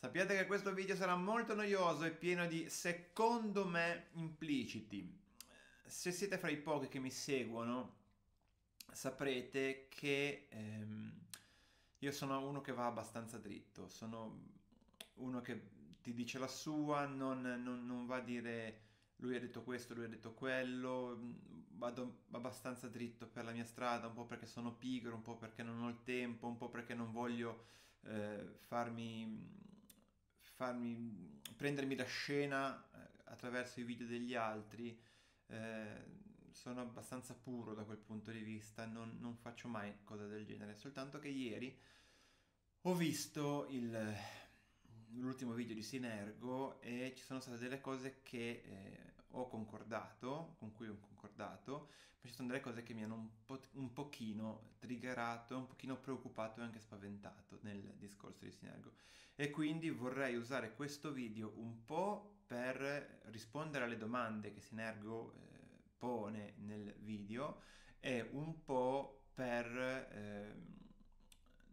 Sappiate che questo video sarà molto noioso e pieno di secondo me impliciti. Se siete fra i pochi che mi seguono, saprete che ehm, io sono uno che va abbastanza dritto, sono uno che ti dice la sua, non, non, non va a dire lui ha detto questo, lui ha detto quello, vado abbastanza dritto per la mia strada, un po' perché sono pigro, un po' perché non ho il tempo, un po' perché non voglio eh, farmi farmi prendermi da scena eh, attraverso i video degli altri. Eh, sono abbastanza puro da quel punto di vista, non, non faccio mai cose del genere. Soltanto che ieri ho visto il, l'ultimo video di Sinergo e ci sono state delle cose che eh, ho concordato, con cui ho concordato, ma ci sono delle cose che mi hanno un, po- un pochino triggerato, un pochino preoccupato e anche spaventato nel discorso di Sinergo. E quindi vorrei usare questo video un po' per rispondere alle domande che Sinergo eh, pone nel video e un po' per... Eh,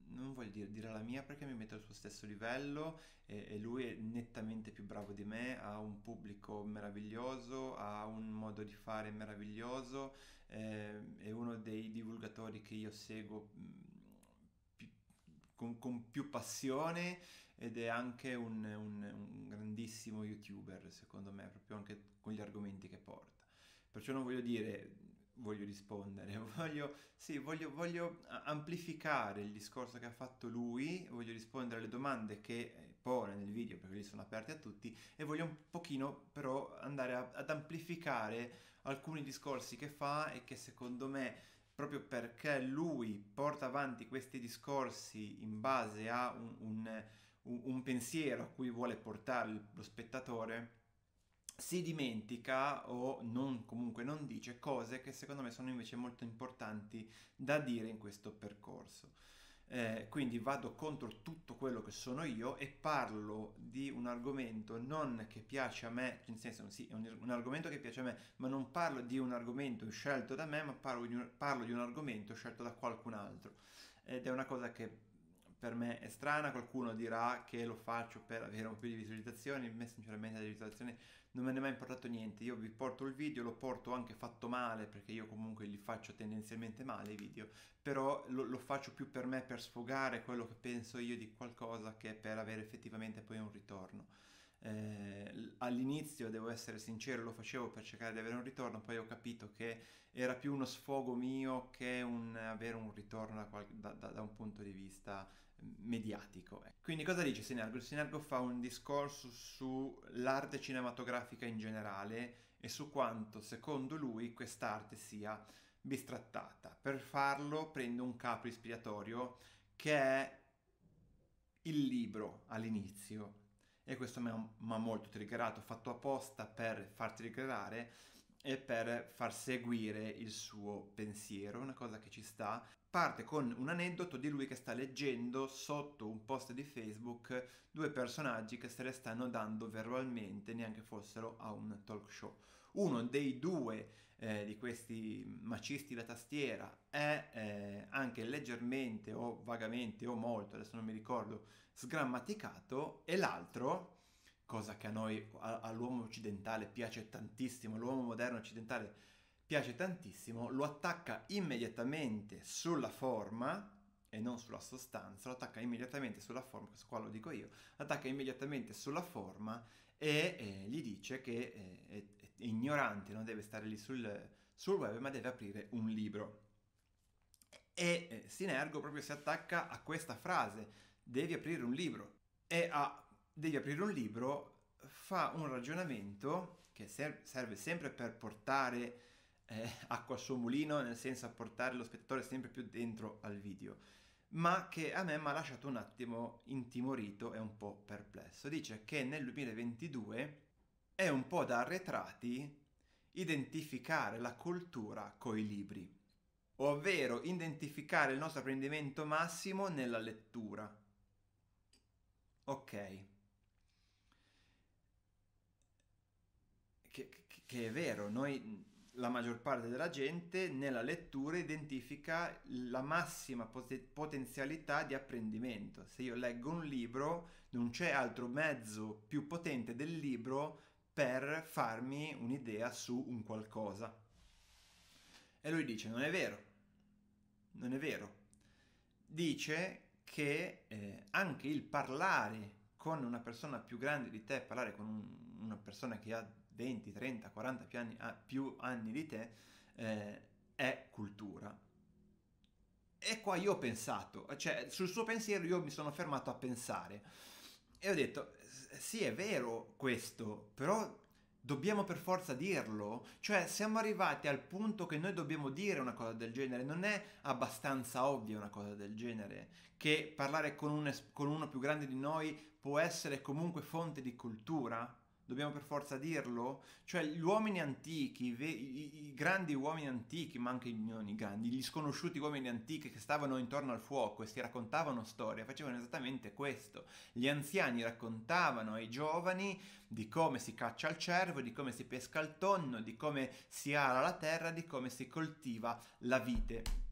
non voglio dire, dire la mia perché mi metto al suo stesso livello e, e, lui è nettamente più bravo di me, ha un pubblico meraviglioso, ha un modo di fare meraviglioso, eh, è uno dei divulgatori che io seguo mm, più, con, con, più passione ed è anche un, un, un grandissimo youtuber secondo me, proprio anche con gli argomenti che porta. Perciò non voglio dire voglio rispondere, voglio, sì, voglio, voglio, amplificare il discorso che ha fatto lui, voglio rispondere alle domande che eh, pone nel video perché lì sono aperte a tutti e voglio un pochino però andare a, ad amplificare alcuni discorsi che fa e che secondo me proprio perché lui porta avanti questi discorsi in base a un, un, un pensiero a cui vuole portare lo spettatore si dimentica o non, comunque non dice cose che secondo me sono invece molto importanti da dire in questo percorso. Eh, quindi vado contro tutto quello che sono io e parlo di un argomento non che piace a me, cioè, nel senso sì, è un, un argomento che piace a me, ma non parlo di un argomento scelto da me, ma parlo di un, parlo di un argomento scelto da qualcun altro. Ed è una cosa che per me è strana, qualcuno dirà che lo faccio per avere un po' di visualizzazioni, a me sinceramente le visualizzazioni non me ne è mai importato niente, io vi porto il video, lo porto anche fatto male perché io comunque li faccio tendenzialmente male i video, però lo, lo faccio più per me, per sfogare quello che penso io di qualcosa che per avere effettivamente poi un ritorno. Eh, all'inizio, devo essere sincero, lo facevo per cercare di avere un ritorno, poi ho capito che era più uno sfogo mio che un, avere un ritorno da, da, da un punto di vista mediatico. Ecco. Quindi cosa dice Sinergo? Sinergo fa un discorso sull'arte cinematografica in generale e su quanto secondo lui quest'arte sia bistrattata. Per farlo prende un capo ispiratorio che è il libro all'inizio e questo mi ha molto triggerato, fatto apposta per farti triggerare e per far seguire il suo pensiero, una cosa che ci sta. Parte con un aneddoto di lui che sta leggendo sotto un post di Facebook due personaggi che se le stanno dando verbalmente, neanche fossero a un talk show. Uno dei due eh, di questi macisti da tastiera è eh, anche leggermente o vagamente o molto, adesso non mi ricordo, sgrammaticato e l'altro cosa che a noi, a, all'uomo occidentale piace tantissimo, all'uomo moderno occidentale piace tantissimo, lo attacca immediatamente sulla forma e non sulla sostanza, lo attacca immediatamente sulla forma, questo qua lo dico io, attacca immediatamente sulla forma e eh, gli dice che eh, è, è, ignorante, non deve stare lì sul, sul, web ma deve aprire un libro. E eh, Sinergo proprio si attacca a questa frase, devi aprire un libro, e a devi aprire un libro, fa un ragionamento che ser- serve sempre per portare eh, acqua al suo mulino, nel senso a portare lo spettatore sempre più dentro al video, ma che a me mi ha lasciato un attimo intimorito e un po' perplesso. Dice che nel 2022 è un po' da arretrati identificare la cultura coi libri, ovvero identificare il nostro apprendimento massimo nella lettura. Ok, che è vero, noi la maggior parte della gente nella lettura identifica la massima pot- potenzialità di apprendimento. Se io leggo un libro, non c'è altro mezzo più potente del libro per farmi un'idea su un qualcosa. E lui dice, non è vero, non è vero. Dice che eh, anche il parlare con una persona più grande di te, parlare con un, una persona che ha 20, 30, 40 più anni, più anni di te, eh, è cultura. E qua io ho pensato, cioè sul suo pensiero io mi sono fermato a pensare e ho detto, sì è vero questo, però dobbiamo per forza dirlo? Cioè siamo arrivati al punto che noi dobbiamo dire una cosa del genere, non è abbastanza ovvia una cosa del genere, che parlare con, un es- con uno più grande di noi può essere comunque fonte di cultura? Dobbiamo per forza dirlo? Cioè gli uomini antichi, i, grandi uomini antichi, ma anche non i grandi, gli sconosciuti uomini antichi che stavano intorno al fuoco e si raccontavano storie, facevano esattamente questo. Gli anziani raccontavano ai giovani di come si caccia il cervo, di come si pesca il tonno, di come si ara la terra, di come si coltiva la vite.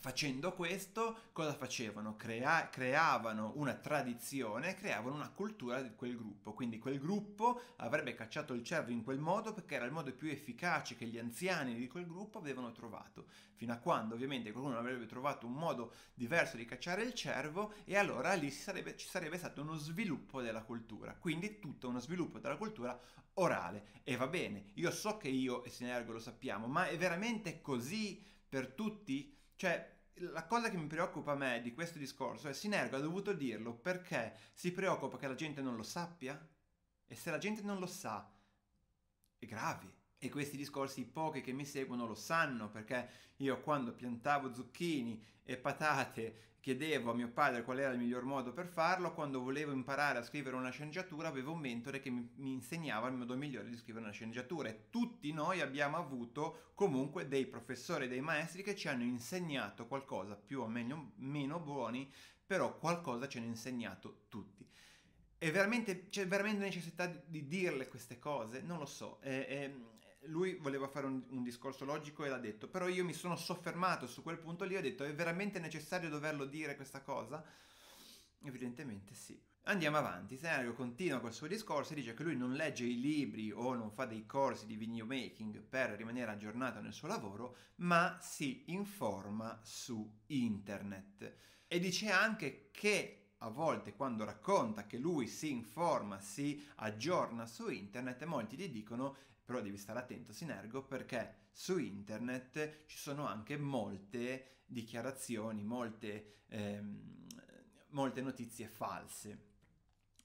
Facendo questo, cosa facevano? Crea- creavano una tradizione, creavano una cultura di quel gruppo. Quindi quel gruppo avrebbe cacciato il cervo in quel modo perché era il modo più efficace che gli anziani di quel gruppo avevano trovato. Fino a quando ovviamente qualcuno avrebbe trovato un modo diverso di cacciare il cervo e allora lì sarebbe, ci sarebbe stato uno sviluppo della cultura. Quindi tutto uno sviluppo della cultura orale. E va bene, io so che io e Sinergo lo sappiamo, ma è veramente così per tutti? Cioè, la cosa che mi preoccupa a me di questo discorso è Sinergo ha dovuto dirlo perché si preoccupa che la gente non lo sappia? E se la gente non lo sa, è grave. E questi discorsi pochi che mi seguono lo sanno perché io quando piantavo zucchini e patate Chiedevo a mio padre qual era il miglior modo per farlo, quando volevo imparare a scrivere una sceneggiatura avevo un mentore che mi, mi insegnava il modo migliore di scrivere una sceneggiatura e tutti noi abbiamo avuto comunque dei professori dei maestri che ci hanno insegnato qualcosa, più o meno, meno buoni, però qualcosa ci hanno insegnato tutti. E veramente, c'è veramente necessità di, dirle queste cose? Non lo so. È, è, lui voleva fare un, un, discorso logico e l'ha detto, però io mi sono soffermato su quel punto lì, e ho detto è veramente necessario doverlo dire questa cosa? Evidentemente sì. Andiamo avanti, Senario continua col suo discorso e dice che lui non legge i libri o non fa dei corsi di videomaking per rimanere aggiornato nel suo lavoro, ma si informa su internet. E dice anche che a volte quando racconta che lui si informa, si aggiorna su internet, molti gli dicono però devi stare attento Sinergo perché su internet ci sono anche molte dichiarazioni, molte, ehm, molte notizie false.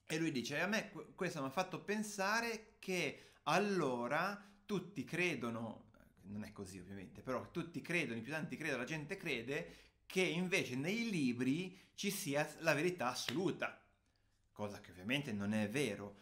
E lui dice, a me questo mi ha fatto pensare che allora tutti credono, non è così ovviamente, però tutti credono, i più tanti credono, la gente crede che invece nei libri ci sia la verità assoluta, cosa che ovviamente non è vero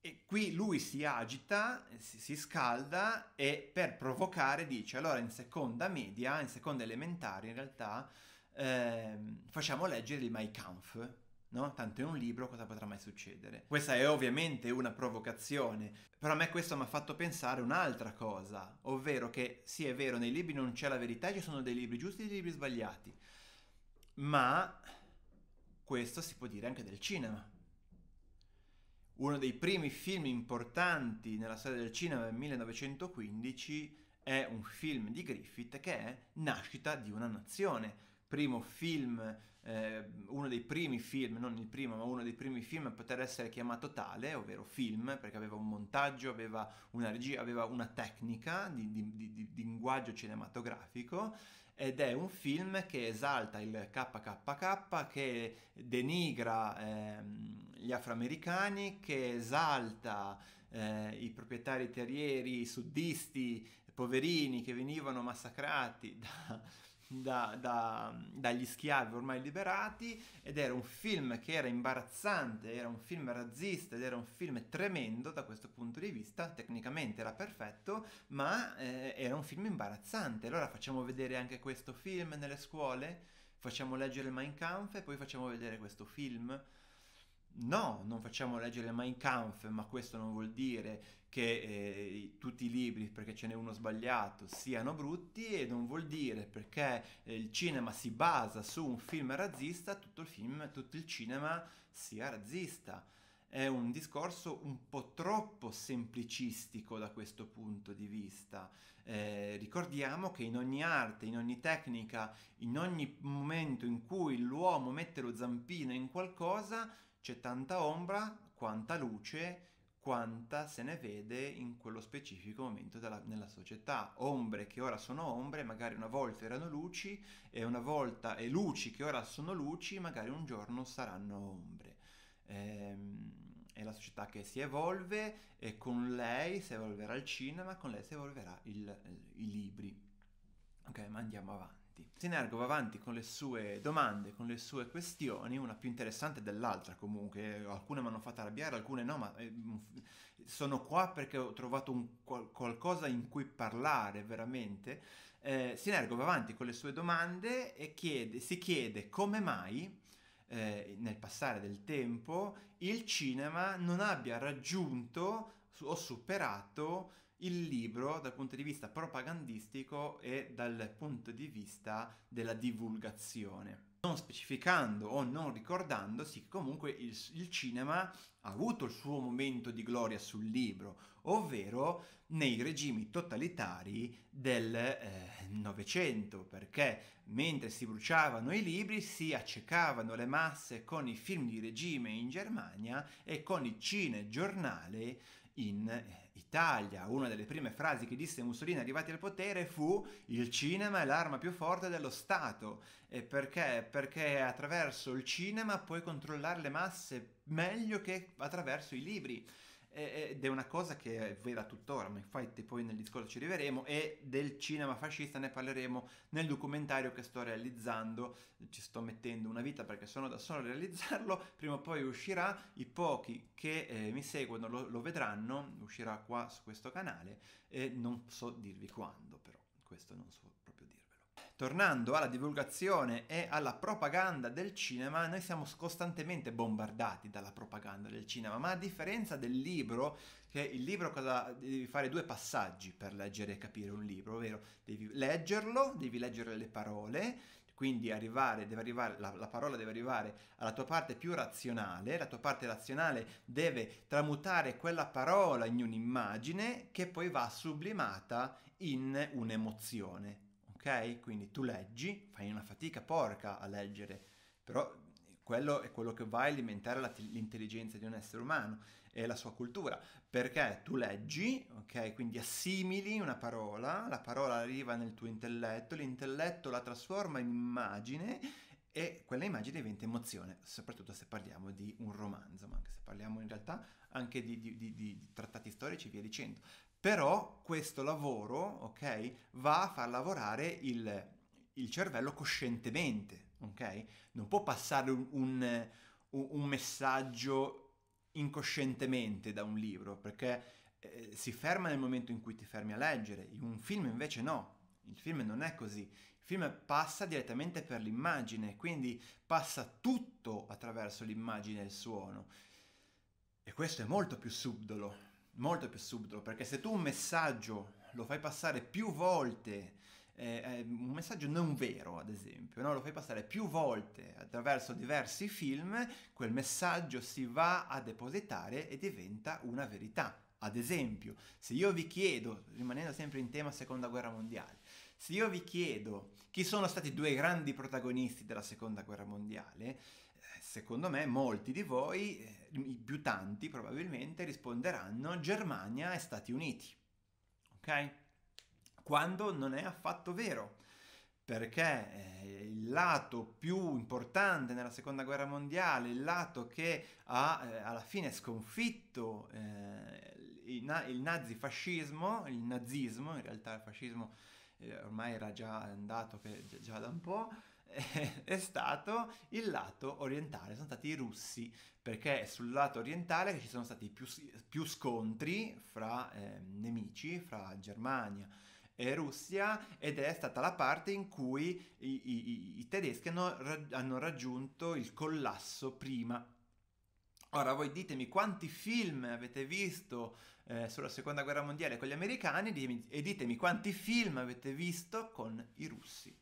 e qui lui si agita, si, si, scalda e per provocare dice allora in seconda media, in seconda elementare in realtà, ehm, facciamo leggere il Mein Kampf, no? Tanto è un libro, cosa potrà mai succedere? Questa è ovviamente una provocazione, però a me questo mi ha fatto pensare un'altra cosa, ovvero che sì è vero, nei libri non c'è la verità, ci sono dei libri giusti e dei libri sbagliati, ma questo si può dire anche del cinema uno dei primi film importanti nella storia del cinema del 1915 è un film di Griffith che è Nascita di una nazione, primo film, eh, uno dei primi film, non il primo, ma uno dei primi film a poter essere chiamato tale, ovvero film, perché aveva un montaggio, aveva una regia, aveva una tecnica di, di, di, di linguaggio cinematografico ed è un film che esalta il KKK, che denigra... Ehm, gli afroamericani che esalta eh, i proprietari terrieri suddisti, poverini che venivano massacrati da, da, da, dagli schiavi ormai liberati ed era un film che era imbarazzante, era un film razzista ed era un film tremendo da questo punto di vista, tecnicamente era perfetto, ma eh, era un film imbarazzante. Allora facciamo vedere anche questo film nelle scuole, facciamo leggere il Mein Kampf e poi facciamo vedere questo film. No, non facciamo leggere Mein Kampf, ma questo non vuol dire che eh, tutti i libri, perché ce n'è uno sbagliato, siano brutti e non vuol dire perché eh, il cinema si basa su un film razzista, tutto il, film, tutto il cinema sia razzista. È un discorso un po' troppo semplicistico da questo punto di vista. Eh, ricordiamo che in ogni arte, in ogni tecnica, in ogni momento in cui l'uomo mette lo zampino in qualcosa, c'è tanta ombra, quanta luce, quanta se ne vede in quello specifico momento della, nella società. Ombre che ora sono ombre, magari una volta erano luci e una volta e luci che ora sono luci, magari un giorno saranno ombre. Ehm, è la società che si evolve e con lei si evolverà il cinema, con lei si evolverà il, il, eh, i libri. Ok, ma andiamo avanti avanti. Sinergo va avanti con le sue domande, con le sue questioni, una più interessante dell'altra comunque. Alcune mi hanno fatto arrabbiare, alcune no, ma eh, mm, sono qua perché ho trovato qual- qualcosa in cui parlare veramente. Eh, Sinergo va avanti con le sue domande e chiede, si chiede come mai eh, nel passare del tempo il cinema non abbia raggiunto o superato il libro dal punto di vista propagandistico e dal punto di vista della divulgazione non specificando o non ricordandosi che comunque il, il, cinema ha avuto il suo momento di gloria sul libro, ovvero nei regimi totalitari del eh, Novecento, eh, perché mentre si bruciavano i libri si accecavano le masse con i film di regime in Germania e con i cinegiornali in eh, Italia, una delle prime frasi che disse Mussolini arrivati al potere fu il cinema è l'arma più forte dello Stato. E perché? Perché attraverso il cinema puoi controllare le masse meglio che attraverso i libri ed è una cosa che è vera tuttora, ma infatti poi nel discorso ci arriveremo, e del cinema fascista ne parleremo nel documentario che sto realizzando, ci sto mettendo una vita perché sono da solo a realizzarlo, prima o poi uscirà, i pochi che eh, mi seguono lo, lo, vedranno, uscirà qua su questo canale, e non so dirvi quando però, questo non so tornando alla divulgazione e alla propaganda del cinema, noi siamo costantemente bombardati dalla propaganda del cinema, ma a differenza del libro, che il libro cosa, devi fare due passaggi per leggere e capire un libro, ovvero devi leggerlo, devi leggere le parole, quindi arrivare, arrivare, la, la, parola deve arrivare alla tua parte più razionale, la tua parte razionale deve tramutare quella parola in un'immagine che poi va sublimata in un'emozione ok? Quindi tu leggi, fai una fatica porca a leggere, però quello è quello che va a alimentare la, l'intelligenza di un essere umano e la sua cultura, perché tu leggi, ok? Quindi assimili una parola, la parola arriva nel tuo intelletto, l'intelletto la trasforma in immagine e quella immagine diventa emozione, soprattutto se parliamo di un romanzo, ma anche se parliamo in realtà anche di, di, di, di trattati storici e via dicendo. Però questo lavoro, ok, va a far lavorare il, il cervello coscientemente, ok? Non può passare un, un, un messaggio incoscientemente da un libro, perché eh, si ferma nel momento in cui ti fermi a leggere, in un film invece no, il film non è così, il film passa direttamente per l'immagine, quindi passa tutto attraverso l'immagine e il suono. E questo è molto più subdolo, molto più subdolo, perché se tu un messaggio lo fai passare più volte, eh, eh, un messaggio non vero ad esempio, no? lo fai passare più volte attraverso diversi film, quel messaggio si va a depositare e diventa una verità. Ad esempio, se io vi chiedo, rimanendo sempre in tema Seconda Guerra Mondiale, se io vi chiedo chi sono stati i due grandi protagonisti della Seconda Guerra Mondiale, secondo me molti di voi, eh, i più tanti probabilmente, risponderanno Germania e Stati Uniti. Ok? Quando non è affatto vero, perché eh, il lato più importante nella seconda guerra mondiale, il lato che ha eh, alla fine sconfitto eh, il, il nazifascismo, il nazismo, in realtà il fascismo eh, ormai era già andato già da un po', è stato il lato orientale, sono stati i russi, perché è sul lato orientale che ci sono stati più, più scontri fra eh, nemici, fra Germania e Russia ed è stata la parte in cui i, i, i tedeschi hanno, hanno raggiunto il collasso prima Ora voi ditemi quanti film avete visto eh, sulla seconda guerra mondiale con gli americani e ditemi quanti film avete visto con i russi.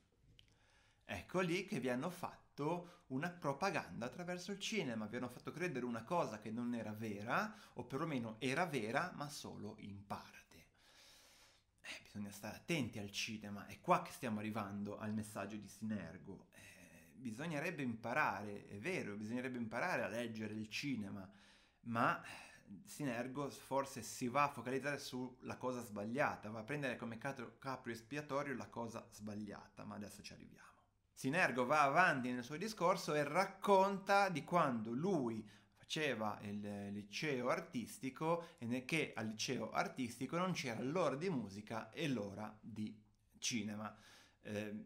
Ecco lì che vi hanno fatto una propaganda attraverso il cinema, vi hanno fatto credere una cosa che non era vera, o perlomeno era vera, ma solo in parte. Eh, bisogna stare attenti al cinema, è qua che stiamo arrivando al messaggio di Sinergo. Eh, bisognerebbe imparare, è vero, bisognerebbe imparare a leggere il cinema, ma eh, Sinergo forse si va a focalizzare sulla cosa sbagliata, va a prendere come capro espiatorio la cosa sbagliata, ma adesso ci arriviamo. Sinergo va avanti nel suo discorso e racconta di quando lui faceva il eh, liceo artistico e che al liceo artistico non c'era l'ora di musica e l'ora di cinema, eh,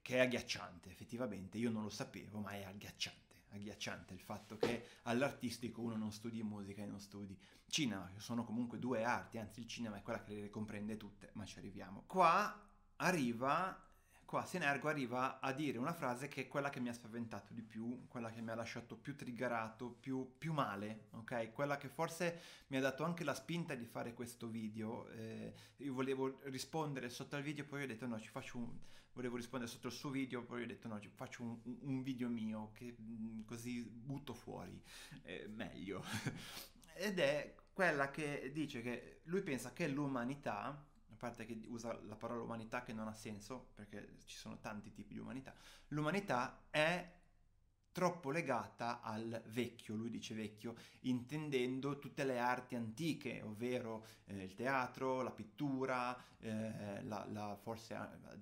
che è agghiacciante effettivamente, io non lo sapevo ma è agghiacciante agghiacciante il fatto che all'artistico uno non studi musica e non studi cinema, che sono comunque due arti, anzi il cinema è quella che le comprende tutte, ma ci arriviamo. Qua arriva qua Senergo arriva a dire una frase che è quella che mi ha spaventato di più, quella che mi ha lasciato più triggerato, più, più male, ok? Quella che forse mi ha dato anche la spinta di fare questo video. Eh, io volevo rispondere sotto al video, poi ho detto no, ci faccio un... volevo rispondere sotto il suo video, poi ho detto no, ci faccio un, un video mio, che mm, così butto fuori, eh, meglio. Ed è quella che dice che lui pensa che l'umanità parte che usa la parola umanità che non ha senso, perché ci sono tanti tipi di umanità, l'umanità è troppo legata al vecchio, lui dice vecchio, intendendo tutte le arti antiche, ovvero eh, il teatro, la pittura, eh, la, la, forse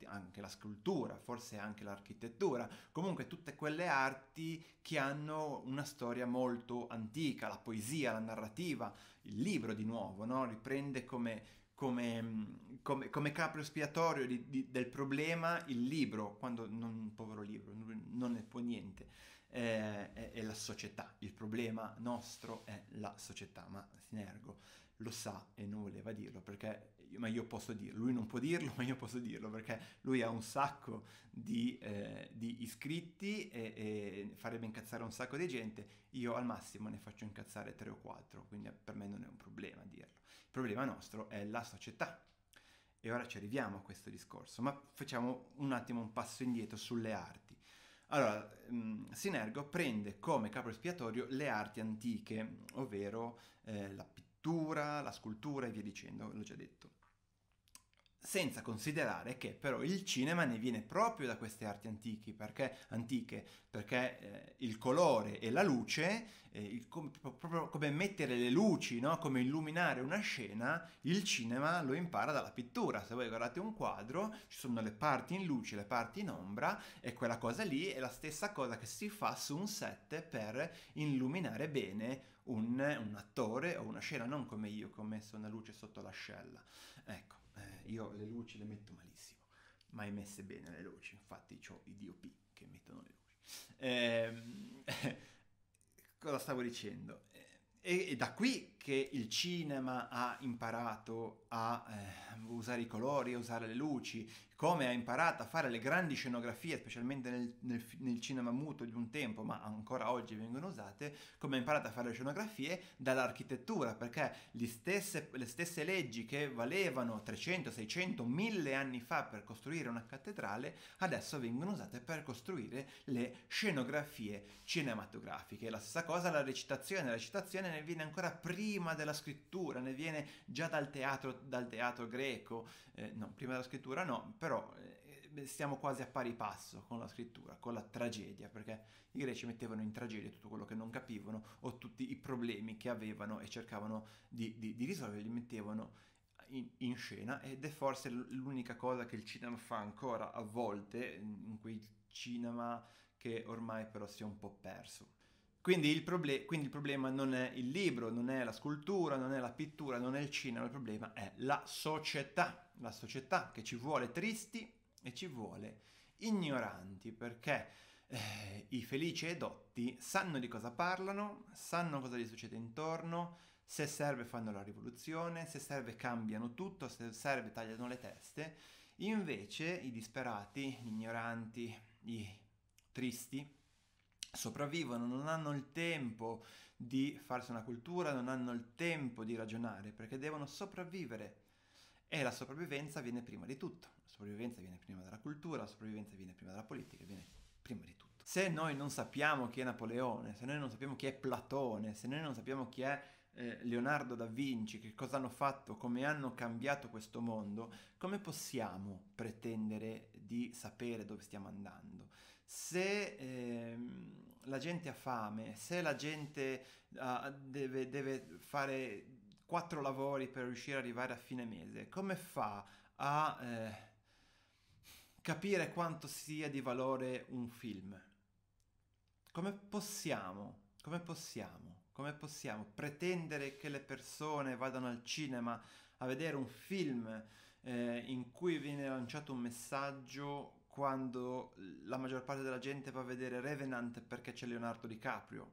anche la scultura, forse anche l'architettura, comunque tutte quelle arti che hanno una storia molto antica, la poesia, la narrativa, il libro di nuovo, no? riprende come come, come, come capro espiatorio di, di, del problema il libro, quando non, un povero libro, non ne può niente eh, è, è, la società, il problema nostro è la società, ma Sinergo lo sa e non voleva dirlo perché, ma io posso dirlo, lui non può dirlo, ma io posso dirlo perché lui ha un sacco di, eh, di iscritti e, e, farebbe incazzare un sacco di gente, io al massimo ne faccio incazzare tre o quattro, quindi per me non è un problema dirlo. Il problema nostro è la società. E ora ci arriviamo a questo discorso, ma facciamo un attimo un passo indietro sulle arti allora, mm, Sinergo prende come capo espiatorio le arti antiche, ovvero eh, la pittura, la scultura e via dicendo, l'ho già detto senza considerare che però il cinema ne viene proprio da queste arti antiche, perché, antiche, perché eh, il colore e la luce, eh, com- proprio come mettere le luci, no? come illuminare una scena, il cinema lo impara dalla pittura. Se voi guardate un quadro, ci sono le parti in luce, le parti in ombra, e quella cosa lì è la stessa cosa che si fa su un set per illuminare bene un, un attore o una scena, non come io che ho messo una luce sotto l'ascella. Ecco io le luci le metto malissimo, mai messe bene le luci, infatti ho i DOP che mettono le luci. Eh, cosa stavo dicendo? È, da qui che il cinema ha imparato a eh, usare i colori, a usare le luci, come ha imparato a fare le grandi scenografie, specialmente nel, nel, nel, cinema muto di un tempo, ma ancora oggi vengono usate, come ha imparato a fare le scenografie dall'architettura, perché stesse, le stesse leggi che valevano 300, 600, 1000 anni fa per costruire una cattedrale, adesso vengono usate per costruire le scenografie cinematografiche. La stessa cosa la recitazione, la recitazione ne viene ancora prima della scrittura, ne viene già dal teatro, dal teatro greco, eh, no, prima della scrittura no, però però eh, eh, stiamo quasi a pari passo con la scrittura, con la tragedia, perché i greci mettevano in tragedia tutto quello che non capivano o tutti i problemi che avevano e cercavano di, di, di risolvere, li mettevano in, in, scena ed è forse l'unica cosa che il cinema fa ancora a volte, in quel cinema che ormai però si è un po' perso. Quindi il, proble- quindi il, problema non è il libro, non è la scultura, non è la pittura, non è il cinema, il problema è la società, la società che ci vuole tristi e ci vuole ignoranti, perché eh, i felici e dotti sanno di cosa parlano, sanno cosa gli succede intorno, se serve fanno la rivoluzione, se serve cambiano tutto, se serve tagliano le teste, invece i disperati, gli ignoranti, i tristi, sopravvivono, non hanno il tempo di farsi una cultura, non hanno il tempo di ragionare, perché devono sopravvivere. E la sopravvivenza viene prima di tutto. La sopravvivenza viene prima dalla cultura, la sopravvivenza viene prima dalla politica, viene prima di tutto. Se noi non sappiamo chi è Napoleone, se noi non sappiamo chi è Platone, se noi non sappiamo chi è eh, Leonardo da Vinci, che cosa hanno fatto, come hanno cambiato questo mondo, come possiamo pretendere di sapere dove stiamo andando? se eh, la gente ha fame, se la gente uh, deve, deve fare quattro lavori per riuscire ad arrivare a fine mese, come fa a eh, capire quanto sia di valore un film? Come possiamo, come possiamo, come possiamo pretendere che le persone vadano al cinema a vedere un film eh, in cui viene lanciato un messaggio quando la maggior parte della gente va a vedere Revenant perché c'è Leonardo DiCaprio,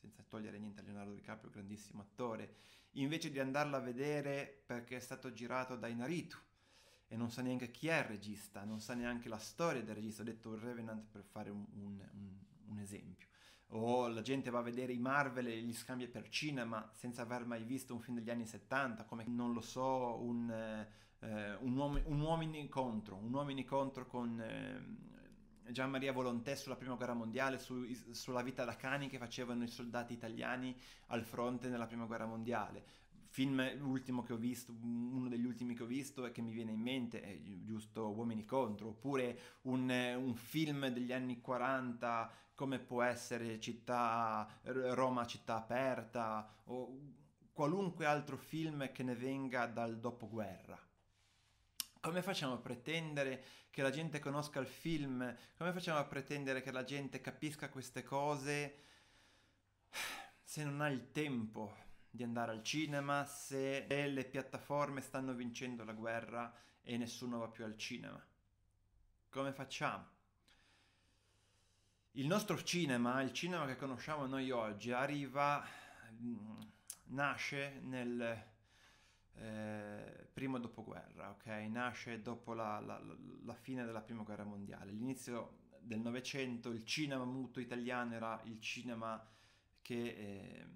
senza togliere niente a Leonardo DiCaprio, grandissimo attore, invece di andarla a vedere perché è stato girato da Inaritu e non sa neanche chi è il regista, non sa neanche la storia del regista, ho detto Revenant per fare un, un, un, esempio. O la gente va a vedere i Marvel e li scambia per cinema senza aver mai visto un film degli anni 70, come non lo so, un... Eh, eh, un, uom- un, uomini contro, un uomini contro con eh, Gian Maria Volontè sulla prima guerra mondiale, su, sulla vita da cani che facevano i soldati italiani al fronte nella prima guerra mondiale. Film l'ultimo che ho visto, uno degli ultimi che ho visto e che mi viene in mente è giusto Uomini contro, oppure un, un film degli anni 40 come può essere città, Roma città aperta o qualunque altro film che ne venga dal dopoguerra. Come facciamo a pretendere che la gente conosca il film? Come facciamo a pretendere che la gente capisca queste cose se non ha il tempo di andare al cinema, se le piattaforme stanno vincendo la guerra e nessuno va più al cinema? Come facciamo? Il nostro cinema, il cinema che conosciamo noi oggi, arriva, mm, nasce nel eh, primo dopoguerra, ok? Nasce dopo la, la, la, fine della prima guerra mondiale. L'inizio del Novecento, il cinema muto italiano era il cinema che eh,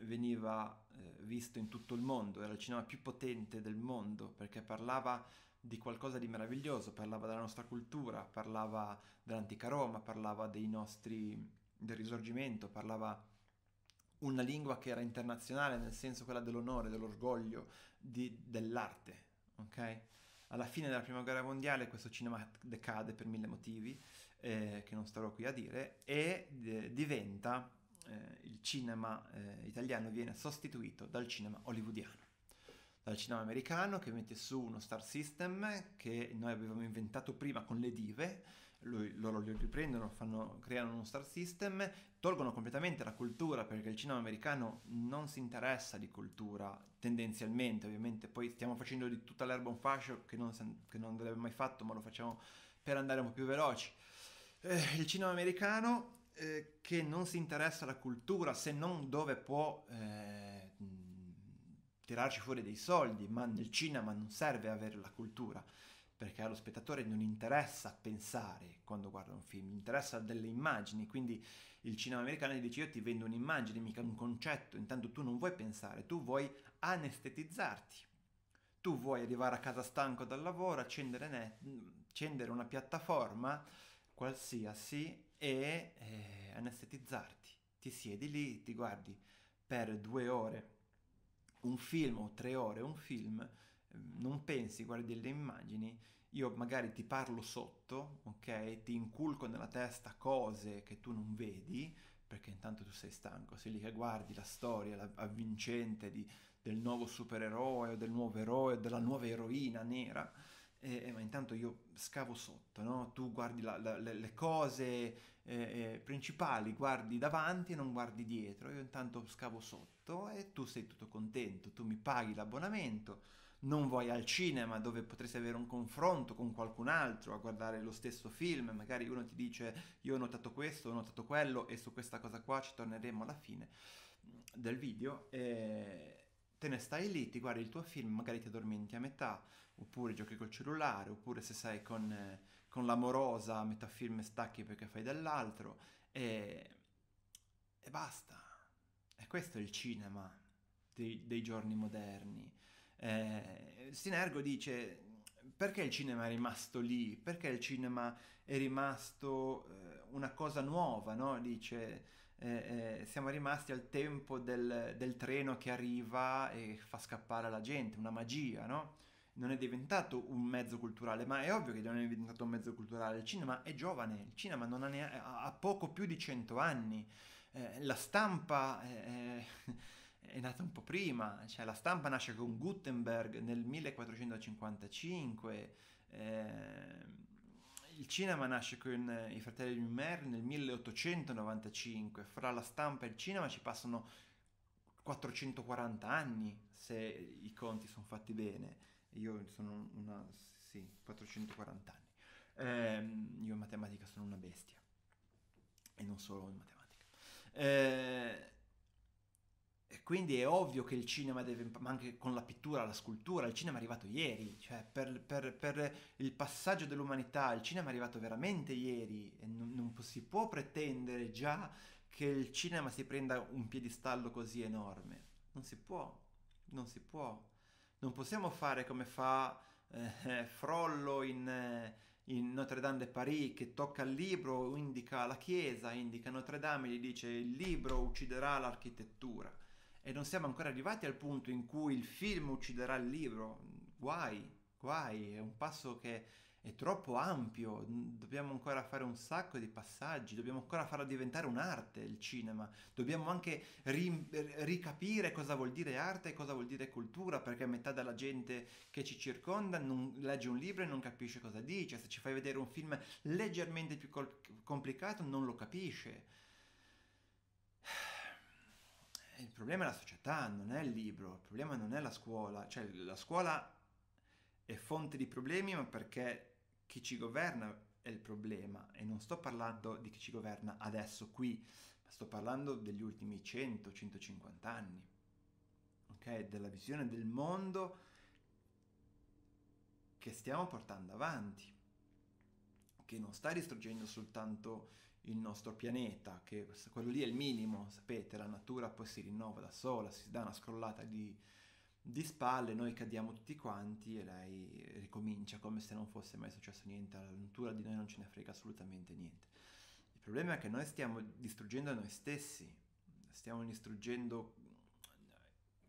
veniva eh, visto in tutto il mondo, era il cinema più potente del mondo perché parlava di qualcosa di meraviglioso, parlava della nostra cultura, parlava dell'antica Roma, parlava dei nostri, del risorgimento, parlava una lingua che era internazionale, nel senso quella dell'onore, dell'orgoglio, di, dell'arte, ok? Alla fine della prima guerra mondiale questo cinema decade per mille motivi, eh, che non starò qui a dire, e eh, diventa, eh, il cinema eh, italiano viene sostituito dal cinema hollywoodiano dal cinema americano che mette su uno star system che noi avevamo inventato prima con le dive lui, loro li riprendono, fanno, creano uno star system, tolgono completamente la cultura perché il cinema americano non si interessa di cultura tendenzialmente, ovviamente poi stiamo facendo di tutta l'erba un fascio che non, che non l'abbiamo mai fatto ma lo facciamo per andare un po' più veloci. Eh, il cinema americano eh, che non si interessa alla cultura se non dove può eh, mm, tirarci fuori dei soldi, ma nel cinema non serve avere la cultura perché allo spettatore non interessa pensare quando guarda un film, interessa delle immagini, quindi il cinema americano dice io ti vendo un'immagine, mica un concetto, intanto tu non vuoi pensare, tu vuoi anestetizzarti. Tu vuoi arrivare a casa stanco dal lavoro, accendere, net, accendere una piattaforma qualsiasi e eh, anestetizzarti. Ti siedi lì, ti guardi per due ore un film o tre ore un film non pensi, guardi le immagini, io magari ti parlo sotto, ok? Ti inculco nella testa cose che tu non vedi, perché intanto tu sei stanco, sei lì che guardi la storia la avvincente di, del nuovo supereroe o del nuovo eroe o della nuova eroina nera, eh, ma intanto io scavo sotto, no? tu guardi la, la, le, le, cose eh, eh, principali, guardi davanti e non guardi dietro, io intanto scavo sotto e tu sei tutto contento, tu mi paghi l'abbonamento non vai al cinema dove potresti avere un confronto con qualcun altro a guardare lo stesso film, magari uno ti dice io ho notato questo, ho notato quello e su questa cosa qua ci torneremo alla fine del video e te ne stai lì, ti guardi il tuo film, magari ti addormenti a metà, oppure giochi col cellulare, oppure se sei con, con l'amorosa a metà film stacchi perché fai dell'altro e, e basta. E questo è il cinema dei, dei giorni moderni eh, Sinergo dice perché il cinema è rimasto lì, perché il cinema è rimasto eh, una cosa nuova, no? Dice eh, eh, siamo rimasti al tempo del, del, treno che arriva e fa scappare la gente, una magia, no? Non è diventato un mezzo culturale, ma è ovvio che non è diventato un mezzo culturale. Il cinema è giovane, il cinema ha, ha, poco più di 100 anni, eh, la stampa... Eh, è nata un po' prima, cioè la stampa nasce con Gutenberg nel 1455, eh, il cinema nasce con i fratelli Lumière nel 1895, fra la stampa e il cinema ci passano 440 anni se i conti sono fatti bene, io sono una, sì, 440 anni, eh, io in matematica sono una bestia e non solo in matematica. Eh, e quindi è ovvio che il cinema deve, ma anche con la pittura, la scultura, il cinema è arrivato ieri, cioè per, per, per il passaggio dell'umanità il cinema è arrivato veramente ieri e non, non si può pretendere già che il cinema si prenda un piedistallo così enorme, non si può, non si può, non possiamo fare come fa eh, eh Frollo in... Eh, in Notre Dame de Paris che tocca il libro, indica la chiesa, indica Notre Dame, e gli dice il libro ucciderà l'architettura e non siamo ancora arrivati al punto in cui il film ucciderà il libro. Guai, guai, è un passo che è troppo ampio, dobbiamo ancora fare un sacco di passaggi, dobbiamo ancora farlo diventare un'arte il cinema, dobbiamo anche ri- ricapire cosa vuol dire arte e cosa vuol dire cultura, perché metà della gente che ci circonda non legge un libro e non capisce cosa dice, se ci fai vedere un film leggermente più col- complicato non lo capisce il problema è la società, non è il libro, il problema non è la scuola, cioè la scuola è fonte di problemi ma perché chi ci governa è il problema e non sto parlando di chi ci governa adesso qui, ma sto parlando degli ultimi 100-150 anni, ok? Della visione del mondo che stiamo portando avanti, che non sta distruggendo soltanto il nostro pianeta, che quello lì è il minimo, sapete, la natura poi si rinnova da sola, si dà una scrollata di, di spalle, noi cadiamo tutti quanti e lei ricomincia come se non fosse mai successo niente, alla natura di noi non ce ne frega assolutamente niente. Il problema è che noi stiamo distruggendo noi stessi, stiamo distruggendo,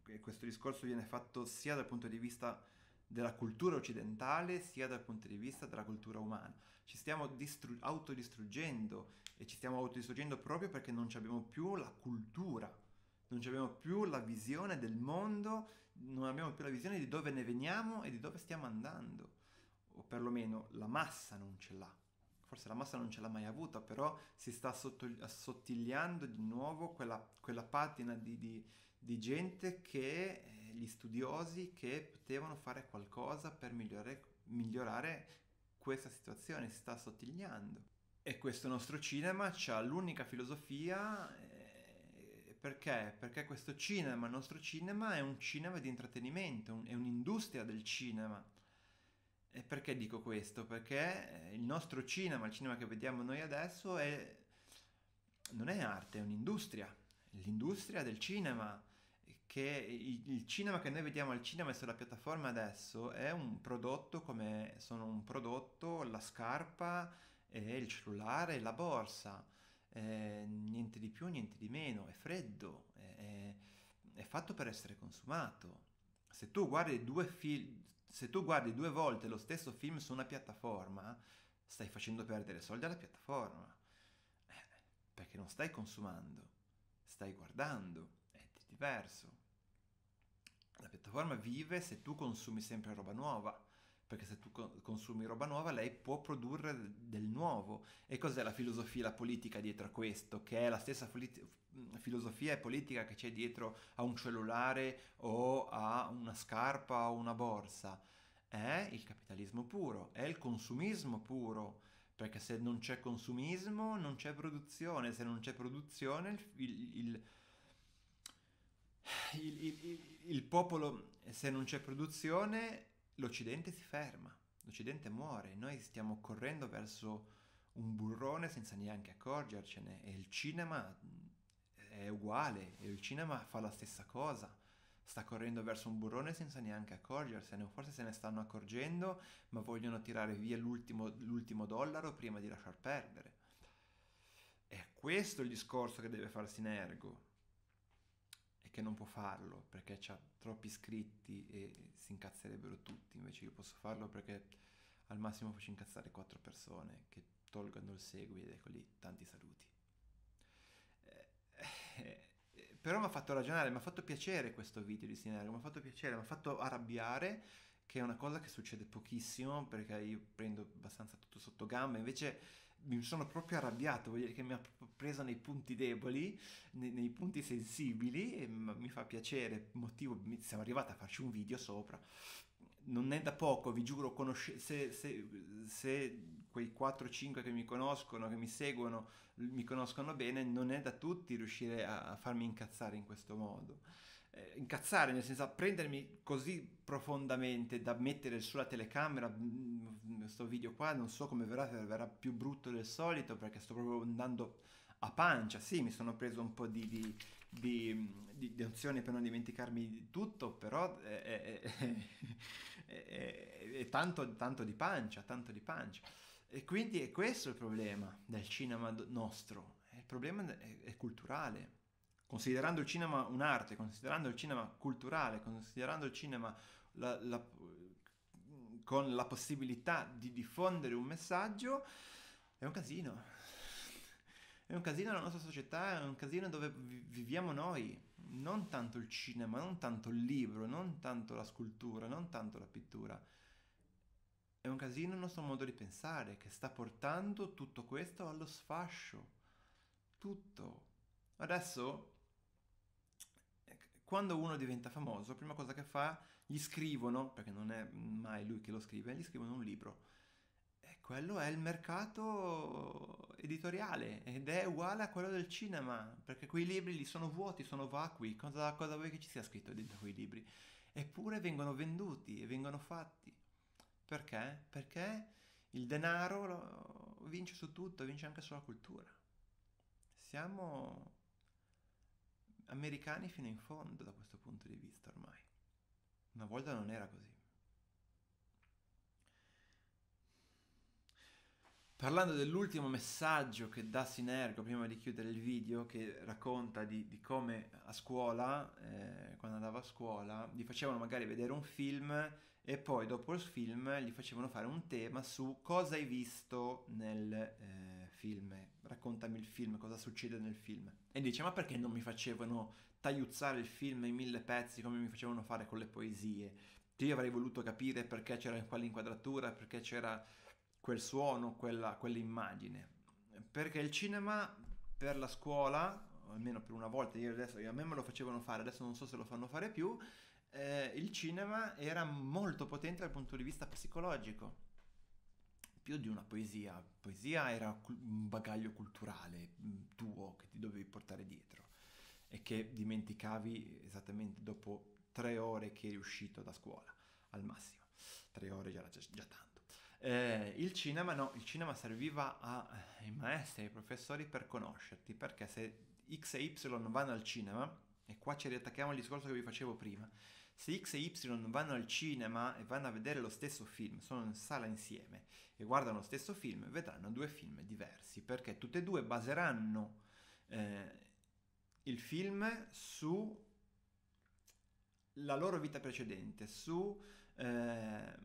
e questo discorso viene fatto sia dal punto di vista della cultura occidentale sia dal punto di vista della cultura umana. Ci stiamo distru- autodistruggendo e ci stiamo autodistruggendo proprio perché non abbiamo più la cultura, non abbiamo più la visione del mondo, non abbiamo più la visione di dove ne veniamo e di dove stiamo andando, o perlomeno la massa non ce l'ha. Forse la massa non ce l'ha mai avuta, però si sta sotto- assottigliando di nuovo quella, quella patina di, di, di gente che gli studiosi che potevano fare qualcosa per migliorare, migliorare questa situazione, si sta assottigliando. E questo nostro cinema ha l'unica filosofia eh, perché? Perché questo cinema, il nostro cinema, è un cinema di intrattenimento, un, è un'industria del cinema. E perché dico questo? Perché eh, il nostro cinema, il cinema che vediamo noi adesso, è, non è arte, è un'industria. L'industria del cinema che il cinema che noi vediamo al cinema e sulla piattaforma adesso è un prodotto come sono un prodotto la scarpa, eh, il cellulare, e la borsa, eh, niente di più, niente di meno, è freddo, è, è fatto per essere consumato. Se tu, fil- se tu guardi due volte lo stesso film su una piattaforma, stai facendo perdere soldi alla piattaforma, eh, perché non stai consumando, stai guardando diverso. La piattaforma vive se tu consumi sempre roba nuova, perché se tu consumi roba nuova lei può produrre del nuovo. E cos'è la filosofia, la politica dietro a questo? Che è la stessa filosofia e politica che c'è dietro a un cellulare o a una scarpa o una borsa. È il capitalismo puro, è il consumismo puro, perché se non c'è consumismo non c'è produzione, se non c'è produzione il, il, il il, il, il popolo, se non c'è produzione, l'Occidente si ferma, l'Occidente muore, noi stiamo correndo verso un burrone senza neanche accorgercene e il cinema mm, è uguale, il cinema fa la stessa cosa, sta correndo verso un burrone senza neanche accorgersene, forse se ne stanno accorgendo ma vogliono tirare via l'ultimo, l'ultimo dollaro prima di lasciar perdere. È questo il discorso che deve farsi in ergo che non può farlo perché ha troppi iscritti e si incazzerebbero tutti, invece io posso farlo perché al massimo faccio incazzare quattro persone che tolgono il segui ed ecco lì tanti saluti. Eh, eh, però mi ha fatto ragionare, mi ha fatto piacere questo video di scenario, mi ha fatto piacere, mi ha fatto arrabbiare che è una cosa che succede pochissimo perché io prendo abbastanza tutto sotto gamba, invece mi sono proprio arrabbiato, vuol dire che mi ha preso nei punti deboli, nei, nei punti sensibili, e mi fa piacere, motivo, mi, siamo arrivati a farci un video sopra. Non è da poco, vi giuro, conosce- se, se, se quei 4-5 che mi conoscono, che mi seguono, mi conoscono bene, non è da tutti riuscire a, a farmi incazzare in questo modo eh, incazzare, nel senso prendermi così profondamente da mettere sulla telecamera questo mm, mm, video qua, non so come verrà, se verrà più brutto del solito perché sto proprio andando a pancia, sì, mi sono preso un po' di, di, di, mm, di, di azione per non dimenticarmi di tutto, però è, è, è, è tanto, tanto di pancia, tanto di pancia. E quindi è questo il problema del cinema nostro, il problema è, è culturale, considerando il cinema un'arte, considerando il cinema culturale, considerando il cinema la, la, con la possibilità di diffondere un messaggio, è un casino. È un casino la nostra società, è un casino dove viviamo noi, non tanto il cinema, non tanto il libro, non tanto la scultura, non tanto la pittura. È un casino il nostro modo di pensare che sta portando tutto questo allo sfascio. Tutto. Adesso quando uno diventa famoso, la prima cosa che fa, gli scrivono, perché non è mai lui che lo scrive, gli scrivono un libro. E quello è il mercato editoriale ed è uguale a quello del cinema, perché quei libri lì sono vuoti, sono vacui, cosa, cosa vuoi che ci sia scritto dentro quei libri? Eppure vengono venduti e vengono fatti. Perché? Perché il denaro vince su tutto, vince anche sulla cultura. Siamo americani fino in fondo da questo punto di vista ormai. Una volta non era così. Parlando dell'ultimo messaggio che dà Sinergo prima di chiudere il video, che racconta di, di come a scuola, eh, quando andava a scuola, gli facevano magari vedere un film e poi dopo il film gli facevano fare un tema su cosa hai visto nel eh, film raccontami il film, cosa succede nel film. E dice, ma perché non mi facevano tagliuzzare il film in mille pezzi come mi facevano fare con le poesie? Io avrei voluto capire perché c'era quell'inquadratura, perché c'era quel suono, quella, quell'immagine. Perché il cinema per la scuola, almeno per una volta, io adesso, io a me me lo facevano fare, adesso non so se lo fanno fare più, eh, il cinema era molto potente dal punto di vista psicologico più di una poesia. Poesia era un bagaglio culturale mm, tuo che ti dovevi portare dietro e che dimenticavi esattamente dopo tre ore che eri uscito da scuola, al massimo. Tre ore già, già, già tanto. Eh, il cinema no, il cinema serviva ai eh, maestri, ai professori per conoscerti, perché se X e Y vanno al cinema, e qua ci riattacchiamo al discorso che vi facevo prima, se X e Y vanno al cinema e vanno a vedere lo stesso film, sono in sala insieme e guardano lo stesso film, vedranno due film diversi, perché tutte e due baseranno eh, il film sulla loro vita precedente, su eh,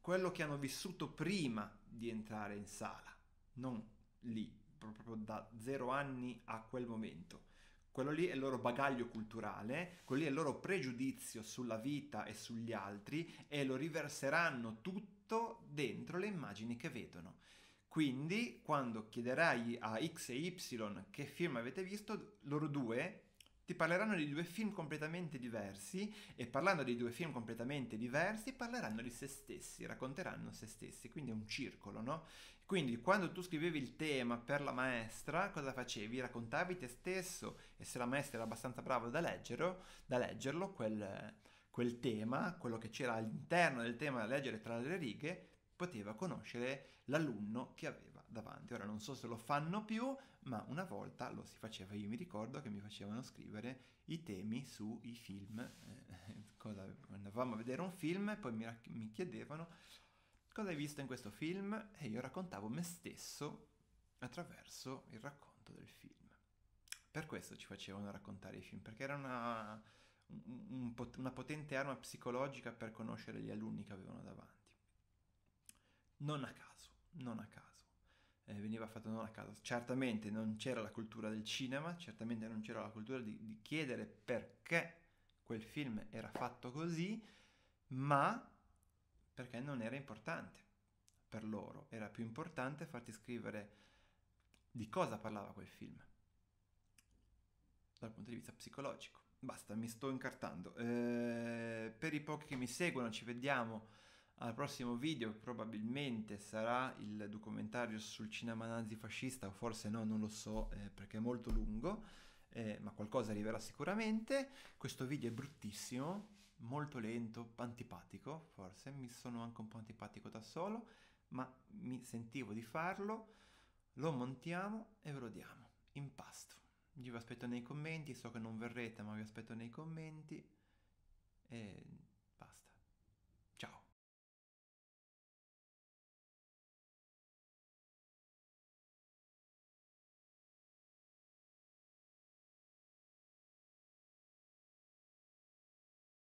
quello che hanno vissuto prima di entrare in sala, non lì, proprio da zero anni a quel momento quello lì è il loro bagaglio culturale, quello lì è il loro pregiudizio sulla vita e sugli altri e lo riverseranno tutto dentro le immagini che vedono. Quindi, quando chiederai a X e Y che film avete visto, loro due ti parleranno di due film completamente diversi e parlando di due film completamente diversi parleranno di se stessi, racconteranno se stessi, quindi è un circolo, no? Quindi quando tu scrivevi il tema per la maestra, cosa facevi? Raccontavi te stesso e se la maestra era abbastanza brava da, leggerlo, da leggerlo quel, quel tema, quello che c'era all'interno del tema da leggere tra le righe, poteva conoscere l'alunno che aveva davanti. Ora non so se lo fanno più, ma una volta lo si faceva. Io mi ricordo che mi facevano scrivere i temi sui film. Eh, cosa, andavamo a vedere un film e poi mi, mi chiedevano Cosa hai visto in questo film? E io raccontavo me stesso attraverso il racconto del film. Per questo ci facevano raccontare i film, perché era una, un, un, una potente arma psicologica per conoscere gli alunni che avevano davanti. Non a caso, non a caso. Eh, veniva fatto non a caso. Certamente non c'era la cultura del cinema, certamente non c'era la cultura di, di chiedere perché quel film era fatto così, ma perché non era importante per loro, era più importante farti scrivere di cosa parlava quel film dal punto di vista psicologico. Basta, mi sto incartando. Eh, per i pochi che mi seguono, ci vediamo al prossimo video, probabilmente sarà il documentario sul cinema nazifascista, o forse no, non lo so, eh, perché è molto lungo, eh, ma qualcosa arriverà sicuramente. Questo video è bruttissimo, molto lento, antipatico forse, mi sono anche un po' antipatico da solo, ma mi sentivo di farlo, lo montiamo e ve lo diamo, impasto. Io vi aspetto nei commenti, so che non verrete ma vi aspetto nei commenti e